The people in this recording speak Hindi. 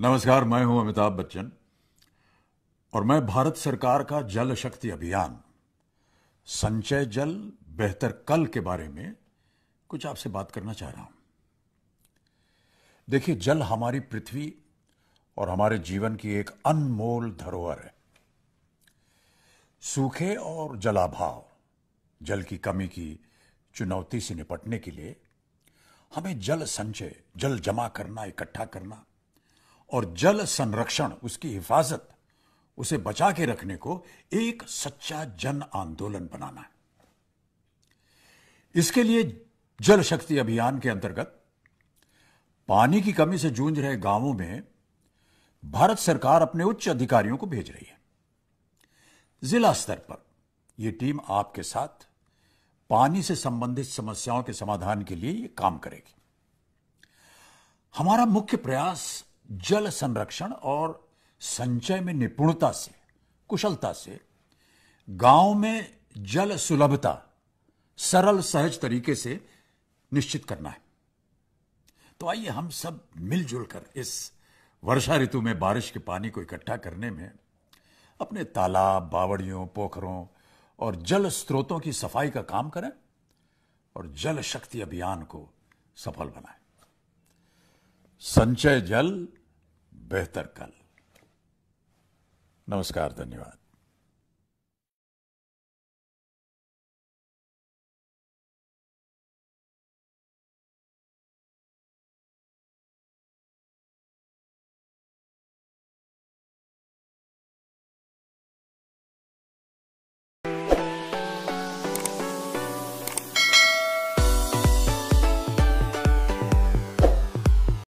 नमस्कार मैं हूं अमिताभ बच्चन और मैं भारत सरकार का जल शक्ति अभियान संचय जल बेहतर कल के बारे में कुछ आपसे बात करना चाह रहा हूं देखिए जल हमारी पृथ्वी और हमारे जीवन की एक अनमोल धरोहर है सूखे और जलाभाव जल की कमी की चुनौती से निपटने के लिए हमें जल संचय जल जमा करना इकट्ठा करना और जल संरक्षण उसकी हिफाजत उसे बचा के रखने को एक सच्चा जन आंदोलन बनाना है इसके लिए जल शक्ति अभियान के अंतर्गत पानी की कमी से जूझ रहे गांवों में भारत सरकार अपने उच्च अधिकारियों को भेज रही है जिला स्तर पर यह टीम आपके साथ पानी से संबंधित समस्याओं के समाधान के लिए यह काम करेगी हमारा मुख्य प्रयास जल संरक्षण और संचय में निपुणता से कुशलता से गांव में जल सुलभता सरल सहज तरीके से निश्चित करना है तो आइए हम सब मिलजुल कर इस वर्षा ऋतु में बारिश के पानी को इकट्ठा करने में अपने तालाब बावड़ियों पोखरों और जल स्रोतों की सफाई का काम करें और जल शक्ति अभियान को सफल बनाएं संचय जल बेहतर कल नमस्कार धन्यवाद